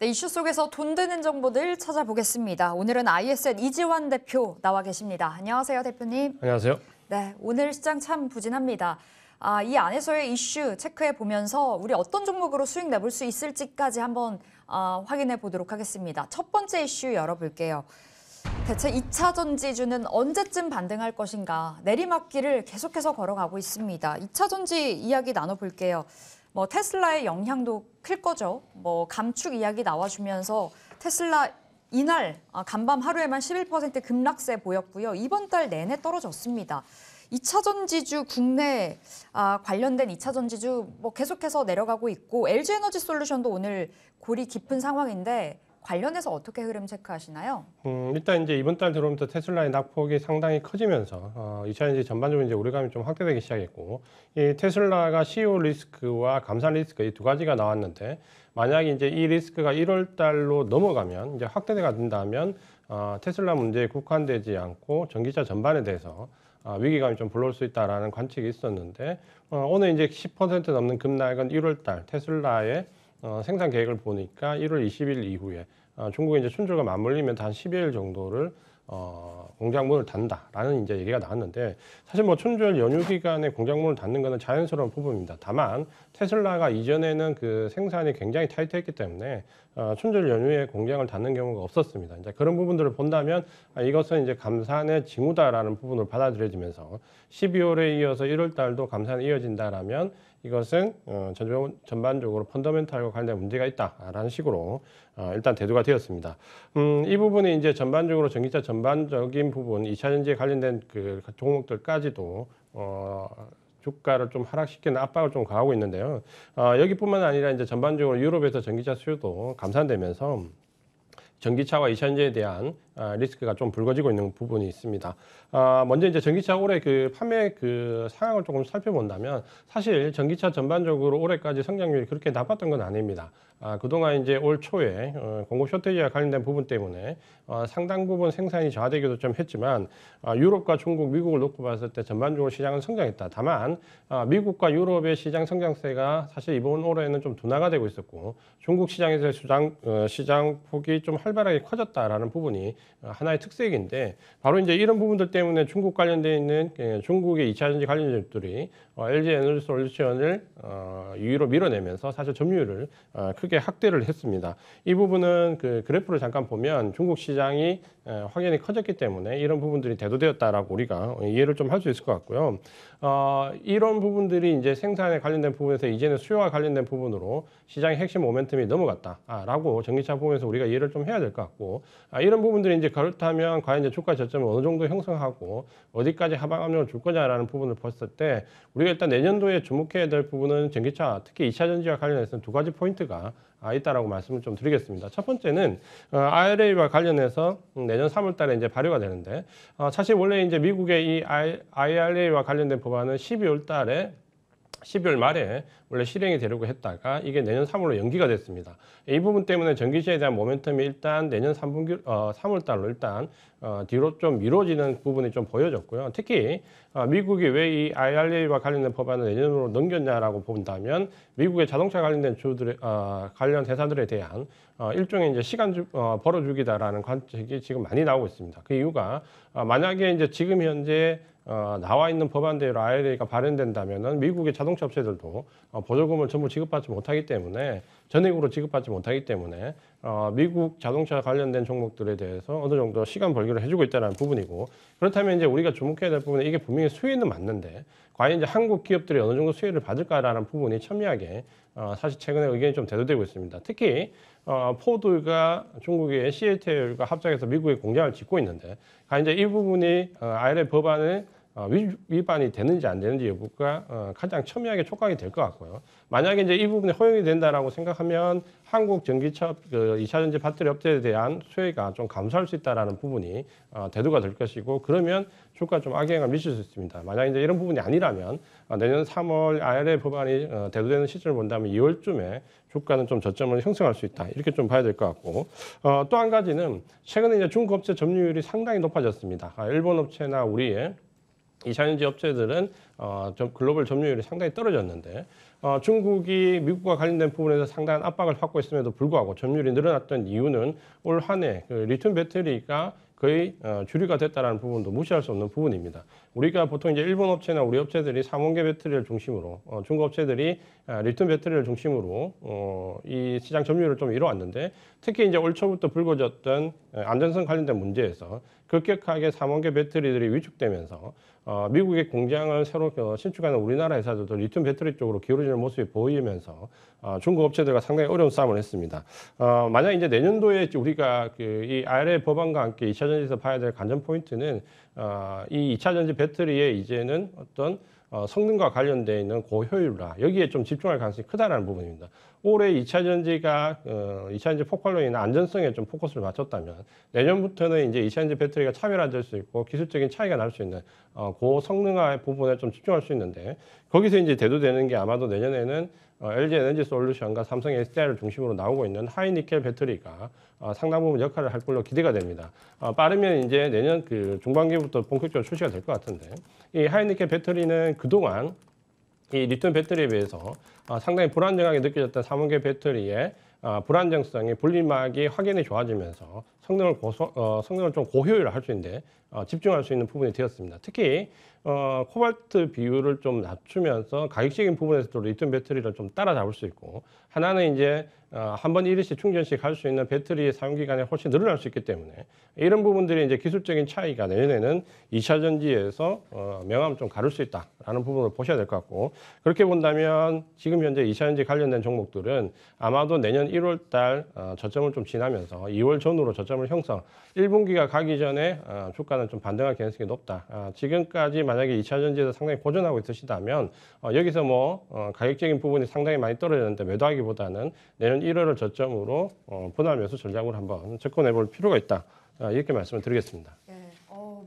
네, 이슈 속에서 돈 되는 정보들 찾아보겠습니다. 오늘은 ISN 이지환 대표 나와 계십니다. 안녕하세요, 대표님. 안녕하세요. 네, 오늘 시장 참 부진합니다. 아, 이 안에서의 이슈 체크해 보면서 우리 어떤 종목으로 수익 내볼 수 있을지까지 한번 아, 확인해 보도록 하겠습니다. 첫 번째 이슈 열어볼게요. 대체 2차 전지주는 언제쯤 반등할 것인가 내리막길을 계속해서 걸어가고 있습니다. 2차 전지 이야기 나눠볼게요. 뭐 테슬라의 영향도 클 거죠. 뭐 감축 이야기 나와주면서 테슬라 이날 아, 간밤 하루에만 11% 급락세 보였고요. 이번 달 내내 떨어졌습니다. 2차 전지주 국내 아, 관련된 2차 전지주 뭐 계속해서 내려가고 있고 LG 에너지 솔루션도 오늘 골이 깊은 상황인데 관련해서 어떻게 흐름 체크하시나요? 음, 일단 이제 이번 달 들어오면서 테슬라의 낙폭이 상당히 커지면서 어, 2차 전지 전반적으로 이제 우려감이 좀 확대되기 시작했고 이 테슬라가 CEO 리스크와 감산 리스크 이 두 가지가 나왔는데 만약에 이제 이 리스크가 1월 달로 넘어가면 이제 확대가 된다면 어, 테슬라 문제에 국한되지 않고 전기차 전반에 대해서 아, 위기감이 좀 불러올 수 있다라는 관측이 있었는데 어, 오늘 이제 10% 넘는 급락은 1월 달 테슬라의 어, 생산 계획을 보니까 1월 20일 이후에 어, 중국의 이제 춘절과 맞물리면 단1 2일 정도를 어, 공장 문을 닫는다라는 이제 얘기가 나왔는데 사실 뭐 춘절 연휴 기간에 공장 문을 닫는 것은 자연스러운 부분입니다. 다만 테슬라가 이전에는 그 생산이 굉장히 타이트했기 때문에 어, 춘절 연휴에 공장을 닫는 경우가 없었습니다. 이제 그런 부분들을 본다면 아, 이것은 이제 감산의 징후다라는 부분을 받아들여지면서 12월에 이어서 1월 달도 감산이 이어진다라면 이것은 어, 전반, 적으로 펀더멘탈과 관련된 문제가 있다라는 식으로 어, 일단 대두가 되었습니다. 음, 이 부분이 이제 전반적으로 전기차 전반적인 부분, 2차전지에 관련된 그 종목들까지도 어, 주가를 좀 하락시키는 압박을 좀 가하고 있는데요. 어, 여기뿐만 아니라 이제 전반적으로 유럽에서 전기차 수요도 감산되면서 전기차와 이차전지에 대한 아, 리스크가 좀 불거지고 있는 부분이 있습니다. 아, 먼저 이제 전기차 올해 그 판매 그 상황을 조금 살펴본다면 사실 전기차 전반적으로 올해까지 성장률이 그렇게 나빴던 건 아닙니다. 아, 그동안 이제 올 초에 어, 공급 쇼트지와 관련된 부분 때문에 어, 상당 부분 생산이 저하되기도 좀 했지만 유럽과 중국, 미국을 놓고 봤을 때 전반적으로 시장은 성장했다. 다만 미국과 유럽의 시장 성장세가 사실 이번 올해는 좀 둔화가 되고 있었고 중국 시장에서의 어, 시장 폭이 좀 활발하게 커졌다라는 부분이 하나의 특색인데 바로 이제 이런 부분들 때문에 중국 관련돼 있는 예, 중국의 이차전지 관련 기들이 어, LG 에너지 솔루션을 어, 유로 밀어내면서 사실 점유율을 어, 크게 확대를 했습니다. 이 부분은 그 그래프를 잠깐 보면 중국 시장이 확연히 커졌기 때문에 이런 부분들이 대두되었다라고 우리가 이해를 좀 할 수 있을 것 같고요. 어, 이런 부분들이 이제 생산에 관련된 부분에서 이제는 수요와 관련된 부분으로 시장의 핵심 모멘텀이 넘어갔다라고 전기차 보면서 우리가 이해를 좀 해야 될 것 같고 아, 이런 부분들이 이제 그렇다면 과연 이제 주가 저점을 어느 정도 형성하고 어디까지 하방 압력을 줄 거냐라는 부분을 봤을 때 우리가 일단 내년도에 주목해야 될 부분은 전기차 특히 이차 전지와 관련해서는 두 가지 포인트가 아, 있다라고 말씀을 좀 드리겠습니다. 첫 번째는 IRA와 어, 관련해서 내년 3월달에 이제 발효가 되는데 어, 사실 원래 이제 미국의 이 IRA와 관련된 법안은 12월달에 12월 말에 원래 실행이 되려고 했다가 이게 내년 3월로 연기가 됐습니다. 이 부분 때문에 전기세에 대한 모멘텀이 일단 내년 3분기, 어, 3월 달로 일단 어, 뒤로 좀 미뤄지는 부분이 좀 보여졌고요. 특히 어, 미국이 왜 이 IRA와 관련된 법안을 내년으로 넘겼냐라고 본다면 미국의 자동차 관련된 주들의 어, 관련 회사들에 대한 어, 일종의 이제 시간 주, 어, 벌어주기다라는 관측이 지금 많이 나오고 있습니다. 그 이유가 어, 만약에 이제 지금 현재 어, 나와 있는 법안대로 IRA가 발행된다면은 미국의 자동차 업체들도 어, 보조금을 전부 지급받지 못하기 때문에 전액으로 지급받지 못하기 때문에 어, 미국 자동차 관련된 종목들에 대해서 어느 정도 시간 벌기를 해주고 있다는 부분이고 그렇다면 이제 우리가 주목해야 될 부분은 이게 분명히 수혜는 맞는데 과연 이제 한국 기업들이 어느 정도 수혜를 받을까라는 부분이 첨예하게 어, 사실 최근에 의견이 좀 대두되고 있습니다. 특히 어, 포드가 중국의 CATL과 합작해서 미국의 공장을 짓고 있는데 과연 이제 이 부분이 어, IRA 법안을 어, 위반이 되는지 안 되는지 여부가 어, 가장 첨예하게 촉각이 될 것 같고요. 만약에 이제 이 부분이 허용이 된다라고 생각하면 한국 전기차 그 2차 전지 배터리 업체에 대한 수혜가 좀 감소할 수 있다라는 부분이 어, 대두가 될 것이고 그러면 주가 좀 악영향을 미칠 수 있습니다. 만약 이제 이런 부분이 아니라면 내년 3월 IRA 법안이 대두되는 시점을 본다면 2월쯤에 주가는 좀 저점을 형성할 수 있다 이렇게 좀 봐야 될 것 같고 또 한 가지는 최근에 이제 중국 업체 점유율이 상당히 높아졌습니다. 아, 일본 업체나 우리의 이 자연유지 업체들은 어, 좀 글로벌 점유율이 상당히 떨어졌는데 어, 중국이 미국과 관련된 부분에서 상당한 압박을 받고 있음에도 불구하고 점유율이 늘어났던 이유는 올 한해 그 리튬 배터리가 거의 어, 주류가 됐다는 부분도 무시할 수 없는 부분입니다. 우리가 보통 이제 일본 업체나 우리 업체들이 삼원계 배터리를 중심으로 어, 중국 업체들이 아, 리튬 배터리를 중심으로 어, 이 시장 점유율을 좀 이뤄왔는데 특히 이제 올 초부터 불거졌던 어, 안전성 관련된 문제에서 급격하게 삼원계 배터리들이 위축되면서 어, 미국의 공장을 새로 신축하는 우리나라 회사들도 리튬 배터리 쪽으로 기울어지는 모습이 보이면서 어, 중국 업체들과 상당히 어려운 싸움을 했습니다. 어, 만약 이제 내년도에 우리가 그이 IRA 법안과 함께 2차 전지에서 봐야 될 관전 포인트는 어, 이 2차 전지 배터리에 이제는 어떤 어, 성능과 관련돼 있는 고효율화 여기에 좀 집중할 가능성이 크다는 부분입니다. 올해 2차 전지가 2차 전지 폭발로 인한 안전성에 좀 포커스를 맞췄다면 내년부터는 이제 2차 전지 배터리가 차별화될 수 있고 기술적인 차이가 날 수 있는 고성능화 어, 그 의 부분에 좀 집중할 수 있는데 거기서 이제 대두되는 게 아마도 내년에는 어, LG 에너지 솔루션과 삼성 SDI를 중심으로 나오고 있는 하이니켈 배터리가 어, 상당 부분 역할을 할 걸로 기대가 됩니다. 빠르면 이제 내년 그 중반기부터 본격적으로 출시가 될 것 같은데 이 하이니켈 배터리는 그동안 이 리튬 배터리에 비해서 어, 상당히 불안정하게 느껴졌던 3원계 배터리의 어, 불안정성이 분리막이 확연히 좋아지면서 성능을 고소, 어, 성능을 좀 고효율할 수 있는데 어, 집중할 수 있는 부분이 되었습니다. 특히 어, 코발트 비율을 좀 낮추면서 가격적인 부분에서도 리튬 배터리를 좀 따라잡을 수 있고 하나는 이제 어, 한번 1일씩 충전씩 할 수 있는 배터리의 사용 기간이 훨씬 늘어날 수 있기 때문에 이런 부분들이 이제 기술적인 차이가 내년에는 2차 전지에서 어, 명암을 좀 가를 수 있다라는 부분을 보셔야 될 것 같고 그렇게 본다면 지금 현재 2차 전지 관련된 종목들은 아마도 내년 1월 달 어, 저점을 좀 지나면서 2월 전후로 저점 저점을 형성. 1분기가 가기 전에 아, 주가는 좀 반등할 가능성이 높다. 아, 지금까지 만약에 2차 전지에서 상당히 보존하고 있으시다면 어, 여기서 뭐 어, 가격적인 부분이 상당히 많이 떨어졌는데 매도하기보다는 내년 1월을 저점으로 어, 분할 매수 전략으로 한번 접근해 볼 필요가 있다. 아, 이렇게 말씀을 드리겠습니다. 네.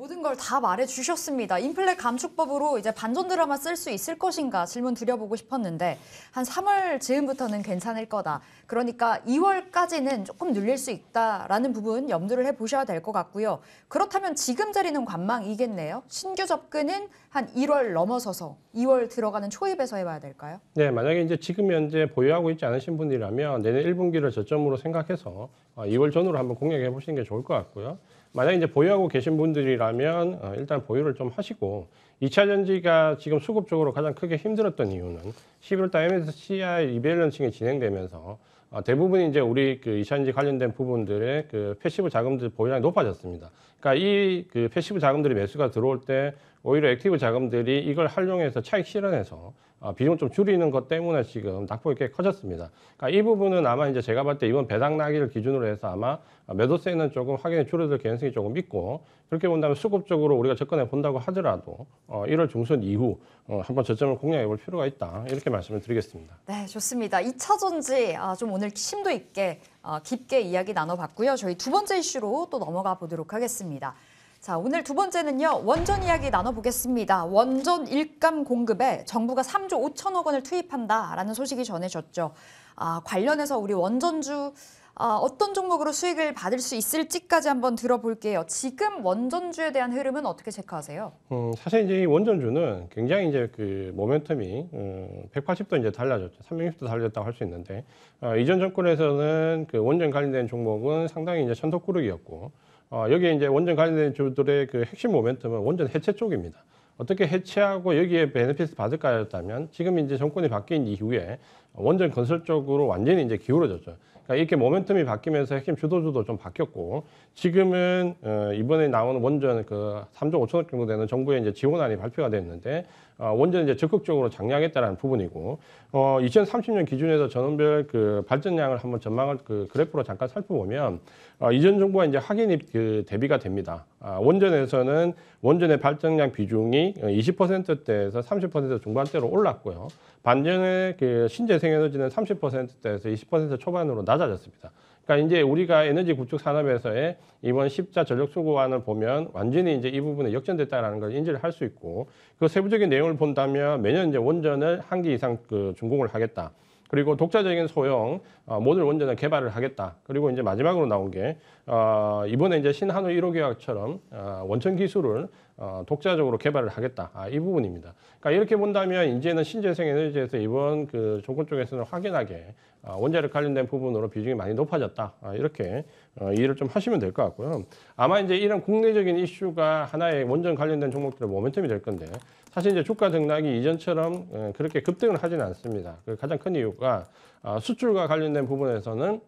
모든 걸 다 말해 주셨습니다. 인플레 감축법으로 이제 반전 드라마 쓸 수 있을 것인가 질문 드려보고 싶었는데 한 3월 즈음부터는 괜찮을 거다. 그러니까 2월까지는 조금 늘릴 수 있다라는 부분 염두를 해 보셔야 될 것 같고요. 그렇다면 지금 자리는 관망이겠네요. 신규 접근은 한 1월 넘어서서 2월 들어가는 초입에서 해봐야 될까요? 네, 만약에 이제 지금 현재 보유하고 있지 않으신 분이라면 내년 1분기를 저점으로 생각해서 2월 아, 전후로 한번 공략해 보시는 게 좋을 것 같고요. 만약 이제 보유하고 계신 분들이라면 어, 일단 보유를 좀 하시고 2차 전지가 지금 수급 적으로 가장 크게 힘들었던 이유는 11월달 MSCI 리밸런싱이 진행되면서 어, 대부분 이제 우리 그 2차 전지 관련된 부분들의 그 패시브 자금들 보유량이 높아졌습니다. 그러니까 이 그 패시브 자금들이 매수가 들어올 때 오히려 액티브 자금들이 이걸 활용해서 차익 실현해서 아, 비중 좀 줄이는 것 때문에 지금 낙폭이 꽤 커졌습니다. 그러니까 이 부분은 아마 이제 제가 봤을 때 이번 배당나기를 기준으로 해서 아마 매도세는 조금 확연히 줄어들 가능성이 조금 있고 그렇게 본다면 수급적으로 우리가 접근해 본다고 하더라도 1월 어, 중순 이후 어, 한번 저점을 공략해 볼 필요가 있다 이렇게 말씀을 드리겠습니다. 네 좋습니다. 2차전지 아, 좀 오늘 심도 있게 어, 깊게 이야기 나눠봤고요. 저희 두 번째 이슈로 또 넘어가 보도록 하겠습니다. 자, 오늘 두 번째는요. 원전 이야기 나눠보겠습니다. 원전 일감 공급에 정부가 3조 5천억 원을 투입한다라는 소식이 전해졌죠. 아, 관련해서 우리 원전주 아, 어떤 종목으로 수익을 받을 수 있을지까지 한번 들어볼게요. 지금 원전주에 대한 흐름은 어떻게 체크하세요? 음, 사실 이제 이 원전주는 굉장히 이제 그 모멘텀이 음, 어, 180도 이제 달라졌죠. 360도 달라졌다고 할 수 있는데 아, 이전 정권에서는 그 원전 관련된 종목은 상당히 이제 천덕꾸러기였고 어, 여기에 이제 원전 관련된 주들의 그 핵심 모멘텀은 원전 해체 쪽입니다. 어떻게 해체하고 여기에 베네핏을 받을까였다면 지금 이제 정권이 바뀐 이후에 원전 건설 쪽으로 완전히 이제 기울어졌죠. 그러니까 이렇게 모멘텀이 바뀌면서 핵심 주도주도 좀 바뀌었고 지금은 어, 이번에 나오는 원전 그 3조 5천억 정도 되는 정부의 이제 지원안이 발표가 됐는데 아, 원전 이제 적극적으로 장량했다는 부분이고 어 2030년 기준에서 전원별 그 발전량을 한번 전망을 그 그래프로 잠깐 살펴보면 어, 이전 정부와 이제 확인이 그 대비가 됩니다. 아, 원전에서는 원전의 발전량 비중이 20%대에서 30% 중반대로 올랐고요. 반전의 그 신재생에너지는 30%대에서 20% 초반으로 낮아졌습니다. 그러니까 이제 우리가 에너지 구축 산업에서의 이번 십자 전력 수고안을 보면 완전히 이제 이 부분에 역전됐다라는 걸 인지를 할 수 있고 그 세부적인 내용을 본다면 매년 이제 원전을 한 개 이상 그 준공을 하겠다. 그리고 독자적인 소형 어, 모듈 원전을 개발을 하겠다. 그리고 이제 마지막으로 나온 게 어, 이번에 이제 신한우 1호 계약처럼 어, 원천 기술을 어, 독자적으로 개발을 하겠다. 아, 이 부분입니다. 그러니까 이렇게 본다면 이제는 신재생 에너지에서 이번 그 조건 쪽에서는 확연하게 아, 원자력 관련된 부분으로 비중이 많이 높아졌다. 아, 이렇게 어, 이해를 좀 하시면 될 것 같고요. 아마 이제 이런 국내적인 이슈가 하나의 원전 관련된 종목들의 모멘텀이 될 건데 사실 이제 주가 등락이 이전처럼 어, 그렇게 급등을 하지는 않습니다. 그 가장 큰 이유가 아, 수출과 관련된 부분에서는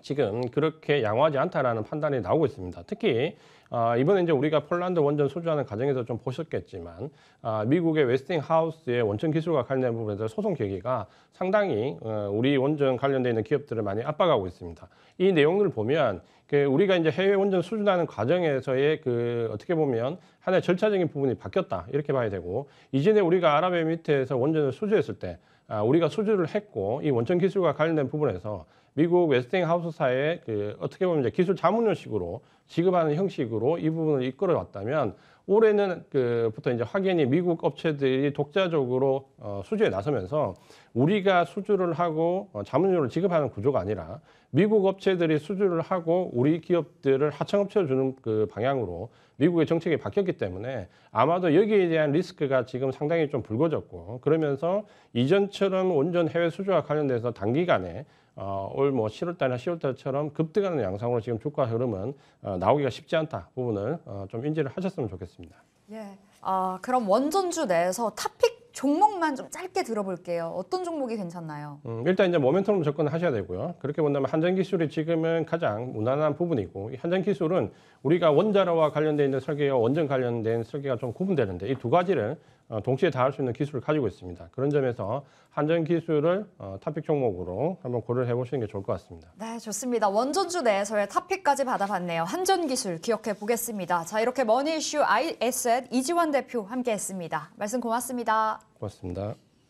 지금 그렇게 양호하지 않다라는 판단이 나오고 있습니다. 특히 아, 이번에 이제 우리가 폴란드 원전 소주하는 과정에서 좀 보셨겠지만 아, 미국의 웨스팅 하우스의 원천 기술과 관련된 부분에서 소송 계기가 상당히 어, 우리 원전 관련돼 있는 기업들을 많이 압박하고 있습니다. 이 내용을 보면 그 우리가 이제 해외 원전 수준하는 과정에서의 그 어떻게 보면 하나의 절차적인 부분이 바뀌었다 이렇게 봐야 되고 이전에 우리가 아랍에미트에서 원전을 수주했을 때 아, 우리가 수주를 했고 이 원천 기술과 관련된 부분에서 미국 웨스팅하우스사의 그 어떻게 보면 이제 기술 자문료식으로 지급하는 형식으로 이 부분을 이끌어왔다면 올해는 그부터 이제 확연히 미국 업체들이 독자적으로 어, 수주에 나서면서 우리가 수주를 하고 어, 자문료를 지급하는 구조가 아니라 미국 업체들이 수주를 하고 우리 기업들을 하청업체로 주는 그 방향으로 미국의 정책이 바뀌었기 때문에 아마도 여기에 대한 리스크가 지금 상당히 좀 불거졌고 그러면서 이전처럼 온전 해외 수주와 관련돼서 단기간에 어, 올뭐 7월달이나 10월달처럼 급등하는 양상으로 지금 주가 흐름은 어, 나오기가 쉽지 않다 부분을 어, 좀 인지를 하셨으면 좋겠습니다. 예. 아, 그럼 원전주 내에서 탑픽 종목만 좀 짧게 들어볼게요. 어떤 종목이 괜찮나요? 음, 일단 이제 모멘텀으로 접근 하셔야 되고요. 그렇게 본다면 한전 기술이 지금은 가장 무난한 부분이고 이 한전 기술은 우리가 원자로와 관련돼 설계와 원전 관련된 설계가 좀 구분되는데 이 두 가지를 어, 동시에 다 할 수 있는 기술을 가지고 있습니다. 그런 점에서 한전 기술을 어, 탑픽 종목으로 한번 고려를 해보시는 게 좋을 것 같습니다. 네, 좋습니다. 원전주 내에서의 탑픽까지 받아봤네요. 한전 기술 기억해 보겠습니다. 자, 이렇게 머니 이슈 아이에 이지원 대표 함께했습니다. 말씀 고맙습니다. 고맙습니다.